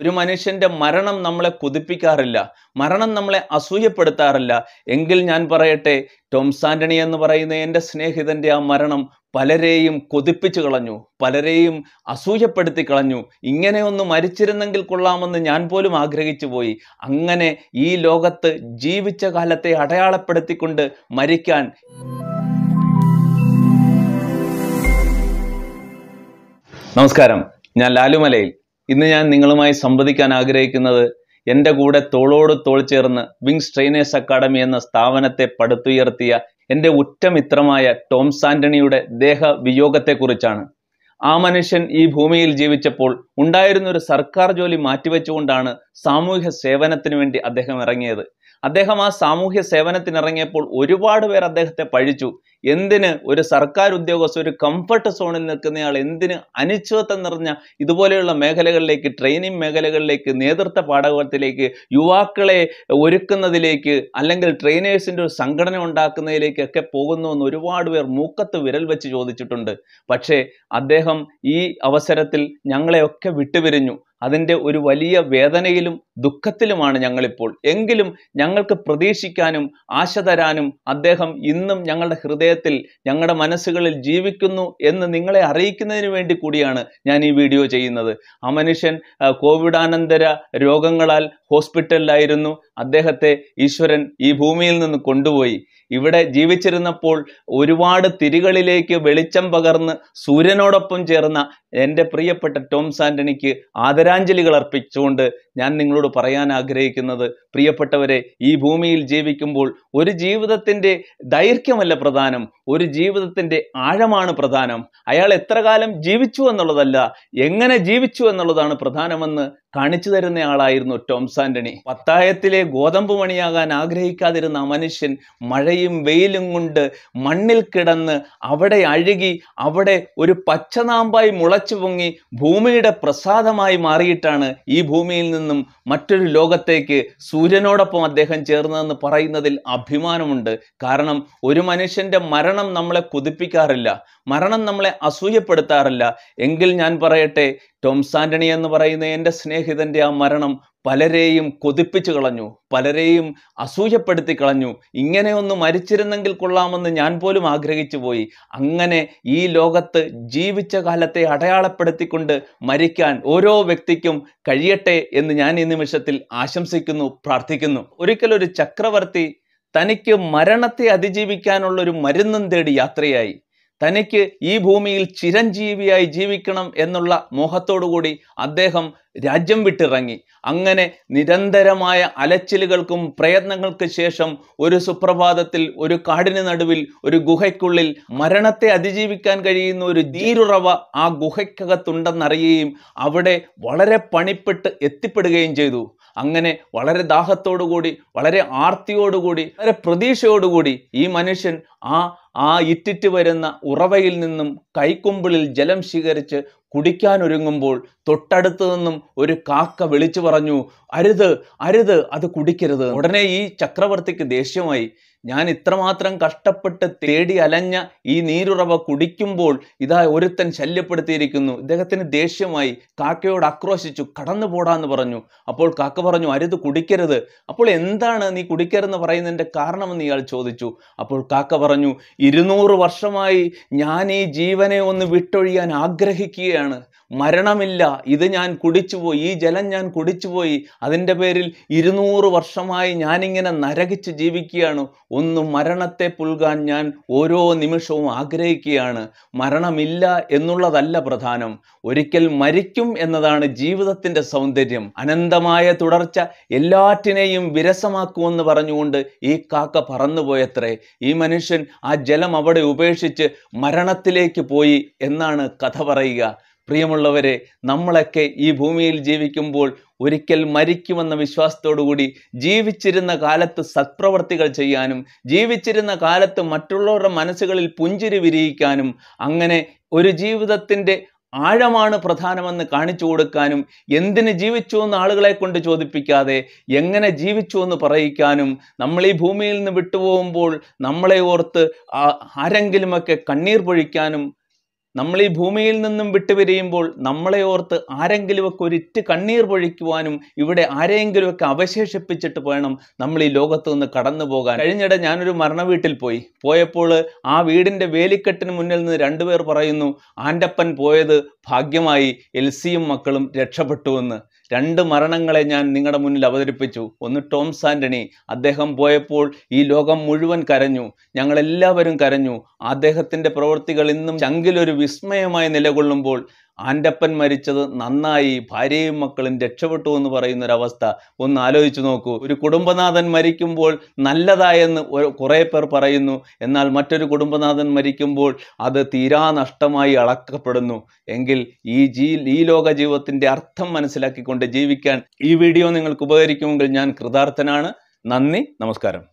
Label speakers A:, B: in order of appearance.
A: ഒരു മനുഷ്യന്റെ മരണം നമ്മളെ കുതിപ്പിക്കാറില്ല മരണം നമ്മളെ അസൂയപ്പെടുത്താറില്ല എങ്കിൽ ഞാൻ പറയട്ടെ ടോംസ് ആൻ്റണി എന്ന് പറയുന്ന എൻ്റെ സ്നേഹിതൻ്റെ ആ മരണം പലരെയും കൊതിപ്പിച്ചു കളഞ്ഞു പലരെയും അസൂയപ്പെടുത്തി കളഞ്ഞു ഇങ്ങനെ ഒന്ന് മരിച്ചിരുന്നെങ്കിൽ കൊള്ളാമെന്ന് ഞാൻ പോലും ആഗ്രഹിച്ചു പോയി അങ്ങനെ ഈ ലോകത്ത് ജീവിച്ച കാലത്തെ അടയാളപ്പെടുത്തിക്കൊണ്ട് മരിക്കാൻ നമസ്കാരം ഞാൻ ലാലുമലയിൽ ഇന്ന് ഞാൻ നിങ്ങളുമായി സംവദിക്കാൻ ആഗ്രഹിക്കുന്നത് എൻ്റെ കൂടെ തോളോട് തോൾ ചേർന്ന് വിങ്സ് ട്രെയിനേഴ്സ് അക്കാഡമി എന്ന സ്ഥാപനത്തെ പടുത്തുയർത്തിയ എൻ്റെ ഉറ്റമിത്രമായ ടോം സാന്റണിയുടെ ദേഹ വിയോഗത്തെക്കുറിച്ചാണ് ആ മനുഷ്യൻ ഈ ഭൂമിയിൽ ജീവിച്ചപ്പോൾ ഉണ്ടായിരുന്ന ഒരു സർക്കാർ ജോലി മാറ്റിവെച്ചുകൊണ്ടാണ് സാമൂഹ്യ സേവനത്തിന് വേണ്ടി അദ്ദേഹം ഇറങ്ങിയത് അദ്ദേഹം ആ സാമൂഹ്യ സേവനത്തിനിറങ്ങിയപ്പോൾ ഒരുപാട് പേർ അദ്ദേഹത്തെ പഴിച്ചു എന്തിന് ഒരു സർക്കാർ ഉദ്യോഗസ്ഥ ഒരു കംഫർട്ട് സോണിൽ നിൽക്കുന്നയാൾ എന്തിന് അനിശ്ചിതത്വം നിറഞ്ഞ ഇതുപോലെയുള്ള മേഖലകളിലേക്ക് ട്രെയിനിങ് മേഖലകളിലേക്ക് നേതൃത്വ പാഠകത്തിലേക്ക് യുവാക്കളെ ഒരുക്കുന്നതിലേക്ക് അല്ലെങ്കിൽ ട്രെയിനേഴ്സിൻ്റെ ഒരു സംഘടന ഉണ്ടാക്കുന്നതിലേക്കൊക്കെ പോകുന്നു എന്ന് ഒരുപാട് പേർ മൂക്കത്ത് വിരൽ വെച്ച് ചോദിച്ചിട്ടുണ്ട് പക്ഷേ അദ്ദേഹം ഈ അവസരത്തിൽ ഞങ്ങളെയൊക്കെ വിട്ടുപിരിഞ്ഞു അതിൻ്റെ ഒരു വലിയ വേദനയിലും ദുഃഖത്തിലുമാണ് ഞങ്ങളിപ്പോൾ എങ്കിലും ഞങ്ങൾക്ക് പ്രതീക്ഷിക്കാനും ആശ തരാനും അദ്ദേഹം ഇന്നും ഞങ്ങളുടെ ഹൃദയത്തിൽ ഞങ്ങളുടെ മനസ്സുകളിൽ ജീവിക്കുന്നു എന്ന് നിങ്ങളെ അറിയിക്കുന്നതിന് വേണ്ടി കൂടിയാണ് ഞാൻ ഈ വീഡിയോ ചെയ്യുന്നത് ആ മനുഷ്യൻ കോവിഡാനന്തര രോഗങ്ങളാൽ ഹോസ്പിറ്റലിലായിരുന്നു അദ്ദേഹത്തെ ഈശ്വരൻ ഈ ഭൂമിയിൽ നിന്ന് കൊണ്ടുപോയി ഇവിടെ ജീവിച്ചിരുന്നപ്പോൾ ഒരുപാട് തിരികളിലേക്ക് വെളിച്ചം പകർന്ന് സൂര്യനോടൊപ്പം ചേർന്ന എൻ്റെ പ്രിയപ്പെട്ട ടോംസ് ആൻ്റണിക്ക് ആദരം ആദരാഞ്ജലികൾ അർപ്പിച്ചുകൊണ്ട് ഞാൻ നിങ്ങളോട് പറയാൻ ആഗ്രഹിക്കുന്നത് പ്രിയപ്പെട്ടവരെ ഈ ഭൂമിയിൽ ജീവിക്കുമ്പോൾ ഒരു ജീവിതത്തിൻ്റെ ദൈർഘ്യമല്ല പ്രധാനം ഒരു ജീവിതത്തിൻ്റെ ആഴമാണ് പ്രധാനം അയാൾ എത്ര കാലം ജീവിച്ചു എന്നുള്ളതല്ല എങ്ങനെ ജീവിച്ചു എന്നുള്ളതാണ് പ്രധാനമെന്ന് കാണിച്ചു ആളായിരുന്നു ടോംസ് ആൻ്റണി പത്തായത്തിലെ ഗോതമ്പ് മണിയാകാൻ ആഗ്രഹിക്കാതിരുന്ന മനുഷ്യൻ മഴയും വെയിലും കൊണ്ട് മണ്ണിൽ കിടന്ന് അവിടെ അഴുകി അവിടെ ഒരു പച്ചനാമ്പായി മുളച്ചു പൊങ്ങി ഭൂമിയുടെ പ്രസാദമായി മാറി മാറിയിട്ടാണ് ഈ ഭൂമിയിൽ നിന്നും മറ്റൊരു ലോകത്തേക്ക് സൂര്യനോടൊപ്പം അദ്ദേഹം ചേർന്നതെന്ന് പറയുന്നതിൽ അഭിമാനമുണ്ട് കാരണം ഒരു മനുഷ്യൻ്റെ മരണം നമ്മളെ കുതിപ്പിക്കാറില്ല മരണം നമ്മളെ അസൂയപ്പെടുത്താറില്ല എങ്കിൽ ഞാൻ പറയട്ടെ ടോംസ് ആൻ്റണി എന്ന് പറയുന്ന എൻ്റെ സ്നേഹിതൻ്റെ ആ മരണം പലരെയും കൊതിപ്പിച്ചു കളഞ്ഞു പലരെയും അസൂയപ്പെടുത്തി കളഞ്ഞു ഇങ്ങനെയൊന്ന് മരിച്ചിരുന്നെങ്കിൽ കൊള്ളാമെന്ന് ഞാൻ പോലും ആഗ്രഹിച്ചു പോയി അങ്ങനെ ഈ ലോകത്ത് ജീവിച്ച കാലത്തെ അടയാളപ്പെടുത്തിക്കൊണ്ട് മരിക്കാൻ ഓരോ വ്യക്തിക്കും കഴിയട്ടെ എന്ന് ഞാൻ ഈ നിമിഷത്തിൽ ആശംസിക്കുന്നു പ്രാർത്ഥിക്കുന്നു ഒരിക്കലൊരു ചക്രവർത്തി തനിക്ക് മരണത്തെ അതിജീവിക്കാനുള്ളൊരു ഒരു മരുന്നും തേടി യാത്രയായി തനിക്ക് ഈ ഭൂമിയിൽ ചിരഞ്ജീവിയായി ജീവിക്കണം എന്നുള്ള മോഹത്തോടുകൂടി അദ്ദേഹം രാജ്യം വിട്ടിറങ്ങി അങ്ങനെ നിരന്തരമായ അലച്ചിലുകൾക്കും പ്രയത്നങ്ങൾക്ക് ശേഷം ഒരു സുപ്രഭാതത്തിൽ ഒരു കാടിന് നടുവിൽ ഒരു ഗുഹയ്ക്കുള്ളിൽ മരണത്തെ അതിജീവിക്കാൻ കഴിയുന്ന ഒരു ധീരുറവ ആ ഗുഹയ്ക്കകത്തുണ്ടെന്നറിയുകയും അവിടെ വളരെ പണിപ്പെട്ട് എത്തിപ്പെടുകയും ചെയ്തു അങ്ങനെ വളരെ ദാഹത്തോടുകൂടി വളരെ ആർത്തിയോടുകൂടി വളരെ പ്രതീക്ഷയോടുകൂടി ഈ മനുഷ്യൻ ആ ആ ഇറ്റിറ്റ് വരുന്ന ഉറവയിൽ നിന്നും കൈക്കുമ്പിളിൽ ജലം സ്വീകരിച്ച് കുടിക്കാനൊരുങ്ങുമ്പോൾ തൊട്ടടുത്ത് നിന്നും ഒരു കാക്ക വിളിച്ചു പറഞ്ഞു അരുത് അരുത് അത് കുടിക്കരുത് ഉടനെ ഈ ചക്രവർത്തിക്ക് ദേഷ്യമായി ഞാൻ ഇത്രമാത്രം കഷ്ടപ്പെട്ട് തേടി അലഞ്ഞ ഈ നീരുറവ കുടിക്കുമ്പോൾ ഇതാ ഒരുത്തൻ ശല്യപ്പെടുത്തിയിരിക്കുന്നു ഇദ്ദേഹത്തിന് ദേഷ്യമായി കാക്കയോട് ആക്രോശിച്ചു കടന്നു പോടാന്ന് പറഞ്ഞു അപ്പോൾ കാക്ക പറഞ്ഞു അരുത് കുടിക്കരുത് അപ്പോൾ എന്താണ് നീ കുടിക്കരുതെന്ന് പറയുന്നതിൻ്റെ കാരണമെന്ന് ഇയാൾ ചോദിച്ചു അപ്പോൾ കാക്ക പറഞ്ഞു ഇരുന്നൂറ് വർഷമായി ഞാൻ ഈ ജീവനെ ഒന്ന് വിട്ടൊഴിയാൻ ആഗ്രഹിക്കുകയാണ് മരണമില്ല ഇത് ഞാൻ കുടിച്ചുപോയി ഈ ജലം ഞാൻ കുടിച്ചുപോയി അതിൻ്റെ പേരിൽ ഇരുന്നൂറ് വർഷമായി ഞാനിങ്ങനെ നരകിച്ച് ജീവിക്കുകയാണ് ഒന്ന് മരണത്തെ പുൽകാൻ ഞാൻ ഓരോ നിമിഷവും ആഗ്രഹിക്കുകയാണ് മരണമില്ല എന്നുള്ളതല്ല പ്രധാനം ഒരിക്കൽ മരിക്കും എന്നതാണ് ജീവിതത്തിൻ്റെ സൗന്ദര്യം അനന്തമായ തുടർച്ച എല്ലാറ്റിനെയും വിരസമാക്കുമെന്ന് പറഞ്ഞുകൊണ്ട് ഈ കാക്ക പറന്നുപോയത്രേ ഈ മനുഷ്യൻ ആ ജലം അവിടെ ഉപേക്ഷിച്ച് മരണത്തിലേക്ക് പോയി എന്നാണ് കഥ പറയുക പ്രിയമുള്ളവരെ നമ്മളൊക്കെ ഈ ഭൂമിയിൽ ജീവിക്കുമ്പോൾ ഒരിക്കൽ മരിക്കുമെന്ന വിശ്വാസത്തോടുകൂടി ജീവിച്ചിരുന്ന കാലത്ത് സത്പ്രവർത്തികൾ ചെയ്യാനും ജീവിച്ചിരുന്ന കാലത്ത് മറ്റുള്ളവരുടെ മനസ്സുകളിൽ പുഞ്ചിരി വിരിയിക്കാനും അങ്ങനെ ഒരു ജീവിതത്തിൻ്റെ ആഴമാണ് പ്രധാനമെന്ന് കാണിച്ചു കൊടുക്കാനും എന്തിന് ജീവിച്ചു എന്ന് ആളുകളെ കൊണ്ട് ചോദിപ്പിക്കാതെ എങ്ങനെ ജീവിച്ചു എന്ന് പറയിക്കാനും നമ്മൾ ഈ ഭൂമിയിൽ നിന്ന് വിട്ടുപോകുമ്പോൾ നമ്മളെ ഓർത്ത് ആരെങ്കിലുമൊക്കെ കണ്ണീർ പൊഴിക്കാനും നമ്മൾ ഈ ഭൂമിയിൽ നിന്നും വിട്ടുപിരിയുമ്പോൾ നമ്മളെ ഓർത്ത് ആരെങ്കിലുമൊക്കെ ഒരിറ്റ് കണ്ണീർ പൊഴിക്കുവാനും ഇവിടെ ആരെങ്കിലുമൊക്കെ അവശേഷിപ്പിച്ചിട്ട് വേണം നമ്മൾ ഈ ലോകത്ത് നിന്ന് കടന്നു പോകാൻ കഴിഞ്ഞിടെ ഞാനൊരു മരണ വീട്ടിൽ പോയി പോയപ്പോൾ ആ വീടിൻ്റെ വേലിക്കെട്ടിന് മുന്നിൽ നിന്ന് രണ്ടുപേർ പറയുന്നു ആൻ്റപ്പൻ പോയത് ഭാഗ്യമായി എൽസിയും മക്കളും രക്ഷപ്പെട്ടുവെന്ന് രണ്ട് മരണങ്ങളെ ഞാൻ നിങ്ങളുടെ മുന്നിൽ അവതരിപ്പിച്ചു ഒന്ന് ടോം സാന്റണി അദ്ദേഹം പോയപ്പോൾ ഈ ലോകം മുഴുവൻ കരഞ്ഞു ഞങ്ങളെല്ലാവരും കരഞ്ഞു അദ്ദേഹത്തിൻ്റെ പ്രവൃത്തികൾ ഇന്നും ചങ്കിലൊരു വിസ്മയമായി നിലകൊള്ളുമ്പോൾ ആൻ്റപ്പൻ മരിച്ചത് നന്നായി ഭാര്യയും മക്കളും രക്ഷപ്പെട്ടു എന്ന് പറയുന്ന ഒന്ന് ആലോചിച്ചു നോക്കൂ ഒരു കുടുംബനാഥൻ മരിക്കുമ്പോൾ നല്ലതായെന്ന് കുറേ പേർ പറയുന്നു എന്നാൽ മറ്റൊരു കുടുംബനാഥൻ മരിക്കുമ്പോൾ അത് തീരാ നഷ്ടമായി അളക്കപ്പെടുന്നു എങ്കിൽ ഈ ജീ ഈ ലോക ജീവിതത്തിൻ്റെ അർത്ഥം മനസ്സിലാക്കിക്കൊണ്ട് ജീവിക്കാൻ ഈ വീഡിയോ നിങ്ങൾക്ക് ഉപകരിക്കുമെങ്കിൽ ഞാൻ കൃതാർത്ഥനാണ് നന്ദി നമസ്കാരം